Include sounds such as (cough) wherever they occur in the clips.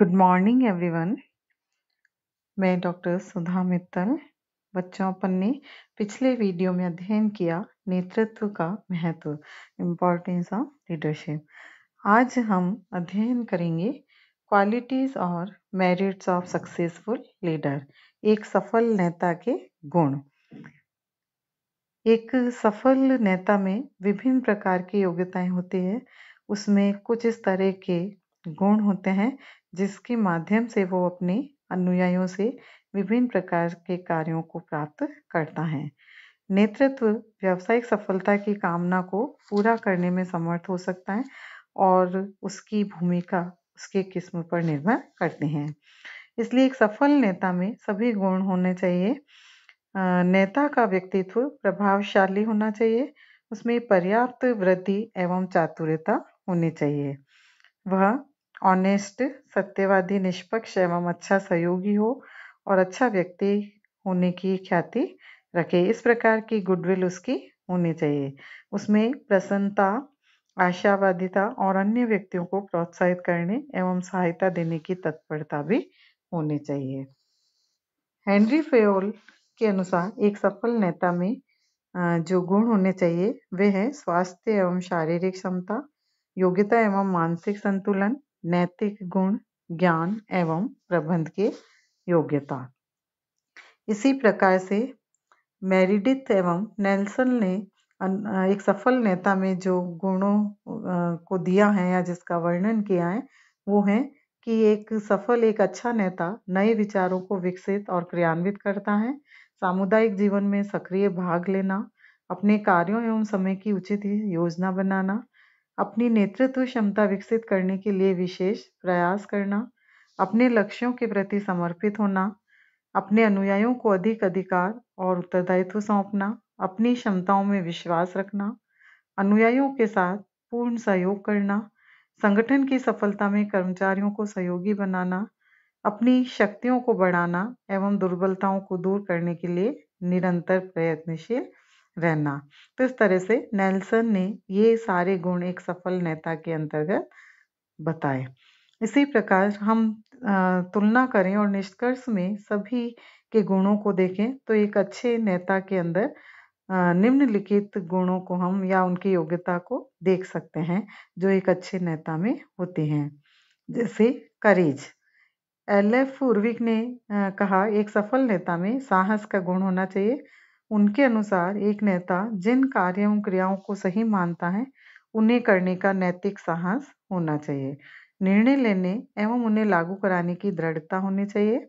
good morning everyone मैं doctor Sudha Mittal बच्चों अपन ने पिछले वीडियो में अध्ययन किया नेतृत्व का महत्व इम्पोर्टेंस ऑफ लीडरशिप आज हम अध्ययन करेंगे क्वालिटीज़ और मेरिट्स ऑफ सक्सेसफुल लीडर एक सफल नेता के गुण एक सफल नेता में विभिन्न प्रकार की योग्यताएं होती है उसमें कुछ इस तरह के गुण होते हैं जिसके माध्यम से वो अपने अनुयायियों से विभिन्न प्रकार के कार्यों को प्राप्त करता है नेतृत्व व्यावसायिक सफलता की कामना को पूरा करने में समर्थ हो सकता है और उसकी भूमिका उसके किस्म पर निर्भर करते हैं इसलिए एक सफल नेता में सभी गुण होने चाहिए नेता का व्यक्तित्व प्रभावशाली होना चाहिए उसमें पर्याप्त वृद्धि एवं चातुर्यता होनी चाहिए वह ऑनेस्ट सत्यवादी निष्पक्ष एवं अच्छा सहयोगी हो और अच्छा व्यक्ति होने की ख्याति रखे इस प्रकार की गुडविल उसकी होनी चाहिए उसमें प्रसन्नता आशावादिता और अन्य व्यक्तियों को प्रोत्साहित करने एवं सहायता देने की तत्परता भी होनी चाहिए हेनरी फेयोल के अनुसार एक सफल नेता में जो गुण होने चाहिए वे हैं स्वास्थ्य एवं शारीरिक क्षमता योग्यता एवं मानसिक संतुलन नैतिक गुण ज्ञान एवं प्रबंध के योग्यता इसी प्रकार से मेरिडिथ एवं नेल्सन ने एक सफल नेता में जो गुणों को दिया है या जिसका वर्णन किया है वो है कि एक सफल एक अच्छा नेता नए विचारों को विकसित और क्रियान्वित करता है सामुदायिक जीवन में सक्रिय भाग लेना अपने कार्यों एवं समय की उचित योजना बनाना अपनी नेतृत्व क्षमता विकसित करने के लिए विशेष प्रयास करना अपने लक्ष्यों के प्रति समर्पित होना अपने अनुयायियों को अधिक अधिकार और उत्तरदायित्व सौंपना अपनी क्षमताओं में विश्वास रखना अनुयायियों के साथ पूर्ण सहयोग करना संगठन की सफलता में कर्मचारियों को सहयोगी बनाना अपनी शक्तियों को बढ़ाना एवं दुर्बलताओं को दूर करने के लिए निरंतर प्रयत्नशील रहना तो इस तरह से नेल्सन ने ये सारे गुण एक सफल नेता के अंतर्गत बताए इसी प्रकार हम तुलना करें और निष्कर्ष में सभी के गुणों को देखें तो एक अच्छे नेता के अंदर निम्नलिखित गुणों को हम या उनकी योग्यता को देख सकते हैं जो एक अच्छे नेता में होते हैं जैसे करेज एल एफ उर्विक ने कहा एक सफल नेता में साहस का गुण होना चाहिए उनके अनुसार एक नेता जिन कार्यों क्रियाओं को सही मानता है उन्हें करने का नैतिक साहस होना चाहिए निर्णय लेने एवं उन्हें लागू कराने की दृढ़ता होनी चाहिए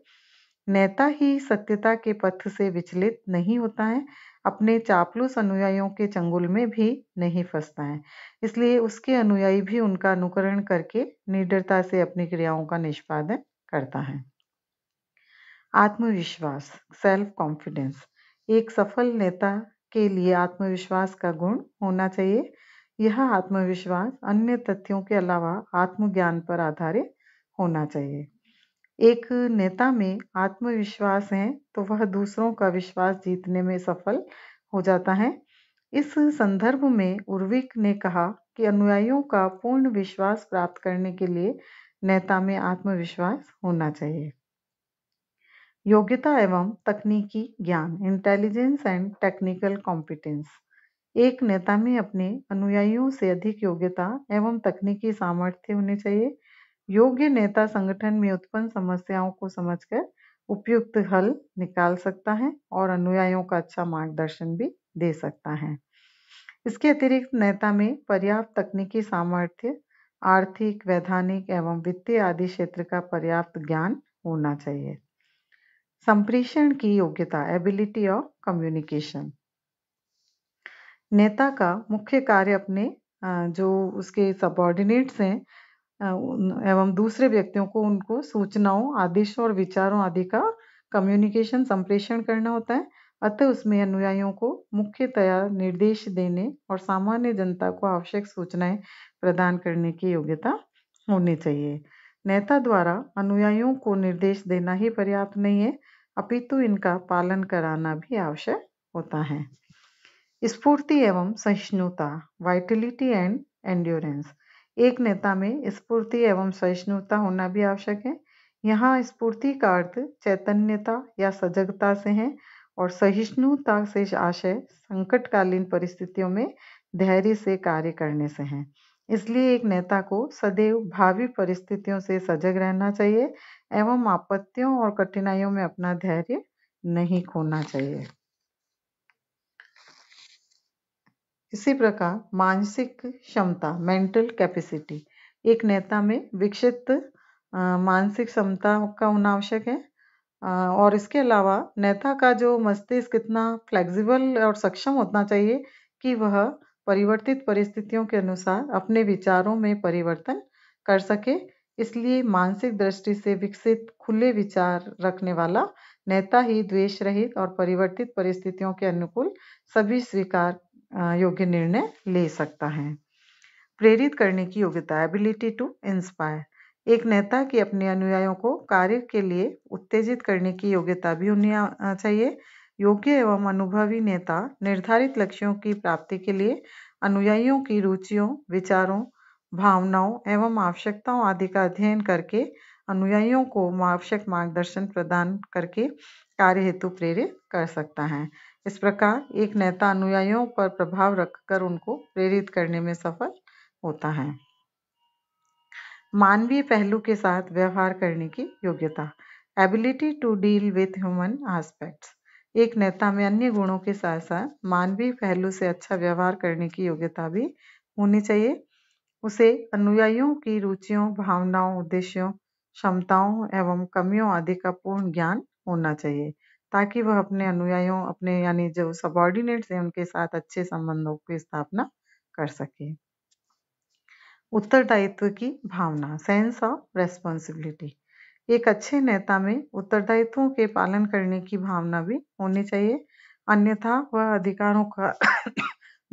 नेता ही सत्यता के पथ से विचलित नहीं होता है अपने चापलूस अनुयायियों के चंगुल में भी नहीं फंसता है इसलिए उसके अनुयायी भी उनका अनुकरण करके निडरता से अपनी क्रियाओं का निष्पादन करता है आत्मविश्वास सेल्फ कॉन्फिडेंस एक सफल नेता के लिए आत्मविश्वास का गुण होना चाहिए यह आत्मविश्वास अन्य तथ्यों के अलावा आत्मज्ञान पर आधारित होना चाहिए एक नेता में आत्मविश्वास है तो वह दूसरों का विश्वास जीतने में सफल हो जाता है इस संदर्भ में उर्विक ने कहा कि अनुयायियों का पूर्ण विश्वास प्राप्त करने के लिए नेता में आत्मविश्वास होना चाहिए योग्यता एवं तकनीकी ज्ञान इंटेलिजेंस एंड टेक्निकल कॉम्पिटेंस एक नेता में अपने अनुयायियों से अधिक योग्यता एवं तकनीकी सामर्थ्य होने चाहिए योग्य नेता संगठन में उत्पन्न समस्याओं को समझकर उपयुक्त हल निकाल सकता है और अनुयायियों का अच्छा मार्गदर्शन भी दे सकता है इसके अतिरिक्त नेता में पर्याप्त तकनीकी सामर्थ्य आर्थिक वैधानिक एवं वित्तीय आदि क्षेत्र का पर्याप्त ज्ञान होना चाहिए संप्रेषण की योग्यता एबिलिटी ऑफ कम्युनिकेशन नेता का मुख्य कार्य अपने जो उसके सबॉर्डिनेट्स हैं एवं दूसरे व्यक्तियों को उनको सूचनाओं आदेशों और विचारों आदि का कम्युनिकेशन संप्रेषण करना होता है अतः उसमें अनुयायियों को मुख्यतया निर्देश देने और सामान्य जनता को आवश्यक सूचनाएं प्रदान करने की योग्यता होनी चाहिए नेता द्वारा अनुयायियों को निर्देश देना ही पर्याप्त नहीं है अपितु इनका पालन कराना भी आवश्यक होता है स्फूर्ति एवं सहिष्णुता वाइटिलिटी एंड एंड्योरेंस एक नेता में स्फूर्ति एवं सहिष्णुता होना भी आवश्यक है यहाँ स्फूर्ति का अर्थ चैतन्यता या सजगता से है और सहिष्णुता से आशय संकटकालीन परिस्थितियों में धैर्य से कार्य करने से है इसलिए एक नेता को सदैव भावी परिस्थितियों से सजग रहना चाहिए एवं आपत्तियों और कठिनाइयों में अपना धैर्य नहीं खोना चाहिए इसी प्रकार मानसिक क्षमता मेंटल कैपेसिटी एक नेता में विकसित मानसिक क्षमता का होना आवश्यक है और इसके अलावा नेता का जो मस्तिष्क कितना फ्लेक्सिबल और सक्षम होना चाहिए कि वह परिवर्तित परिस्थितियों के अनुसार अपने विचारों में परिवर्तन कर सके इसलिए मानसिक दृष्टि से विकसित खुले विचार रखने वाला नेता ही द्वेष रहित और परिवर्तित परिस्थितियों के अनुकूल सभी स्वीकार योग्य निर्णय ले सकता है प्रेरित करने की योग्यता एबिलिटी टू इंस्पायर एक नेता की अपने अनुयायियों को कार्य के लिए उत्तेजित करने की योग्यता भी होनी चाहिए योग्य एवं अनुभवी नेता निर्धारित लक्ष्यों की प्राप्ति के लिए अनुयायियों की रुचियों विचारों भावनाओं एवं आवश्यकताओं आदि का अध्ययन करके अनुयायियों को आवश्यक मार्गदर्शन प्रदान करके कार्य हेतु प्रेरित कर सकता है इस प्रकार एक नेता अनुयायियों पर प्रभाव रखकर उनको प्रेरित करने में सफल होता है मानवीय पहलू के साथ व्यवहार करने की योग्यता ability to deal with human aspect एक नेता में अन्य गुणों के साथ साथ मानवीय पहलू से अच्छा व्यवहार करने की योग्यता भी होनी चाहिए उसे अनुयायियों की रुचियों भावनाओं उद्देश्यों क्षमताओं एवं कमियों आदि का पूर्ण ज्ञान होना चाहिए ताकि वह अपने अनुयायियों अपने यानी जो सबॉर्डिनेट्स हैं उनके साथ अच्छे संबंधों की स्थापना कर सके उत्तरदायित्व की भावना सेंस ऑफ रेस्पॉन्सिबिलिटी एक अच्छे नेता में उत्तरदायित्वों के पालन करने की भावना भी होनी चाहिए अन्यथा वह अधिकारों का (coughs)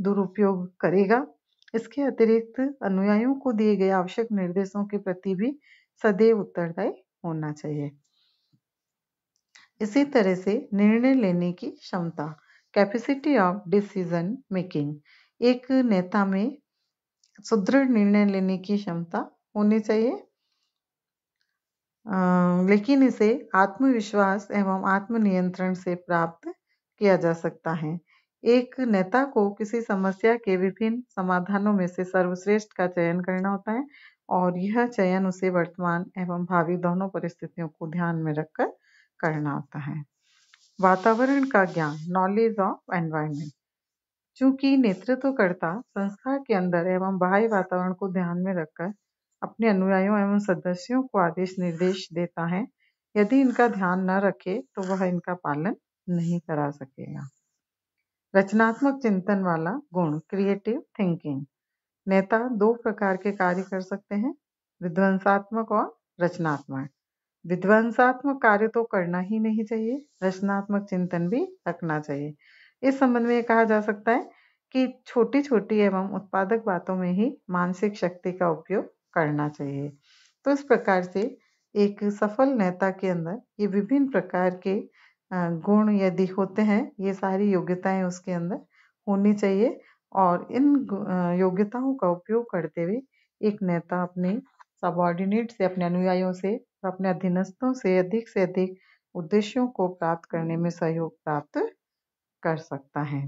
दुरुपयोग करेगा इसके अतिरिक्त अनुयायियों को दिए गए आवश्यक निर्देशों के प्रति भी सदैव उत्तरदायी होना चाहिए इसी तरह से निर्णय लेने की क्षमता कैपेसिटी ऑफ डिसीजन मेकिंग एक नेता में सुदृढ़ निर्णय लेने की क्षमता होनी चाहिए आ, लेकिन इसे आत्मविश्वास एवं आत्मनियंत्रण से प्राप्त किया जा सकता है एक नेता को किसी समस्या के विभिन्न समाधानों में से सर्वश्रेष्ठ का चयन करना होता है और यह चयन उसे वर्तमान एवं भावी दोनों परिस्थितियों को ध्यान में रखकर करना होता है वातावरण का ज्ञान नॉलेज ऑफ एनवायरमेंट चूंकि नेतृत्वकर्ता संस्था के अंदर एवं बाह्य वातावरण को ध्यान में रखकर अपने अनुयायियों एवं सदस्यों को आदेश निर्देश देता है यदि इनका ध्यान न रखे तो वह इनका पालन नहीं करा सकेगा रचनात्मक चिंतन वाला गुण क्रिएटिव थिंकिंग नेता दो प्रकार के कार्य कर सकते हैं विध्वंसात्मक और रचनात्मक विध्वंसात्मक कार्य तो करना ही नहीं चाहिए रचनात्मक चिंतन भी रखना चाहिए इस संबंध में कहा जा सकता है कि छोटी छोटी एवं उत्पादक बातों में ही मानसिक शक्ति का उपयोग करना चाहिए तो इस प्रकार से एक सफल नेता के अंदर ये विभिन्न प्रकार के गुण यदि होते हैं ये सारी योग्यताएं उसके अंदर होनी चाहिए और इन योग्यताओं का उपयोग करते हुए एक नेता अपने सबॉर्डिनेट से अपने अनुयायियों से अपने अधीनस्थों से अधिक से अधिक उद्देश्यों को प्राप्त करने में सहयोग प्राप्त कर सकता है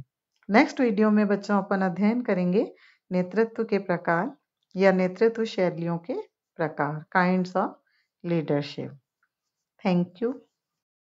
नेक्स्ट वीडियो में बच्चों अपन अध्ययन करेंगे नेतृत्व के प्रकार या नेतृत्व शैलियों के प्रकार kinds of leadership thank you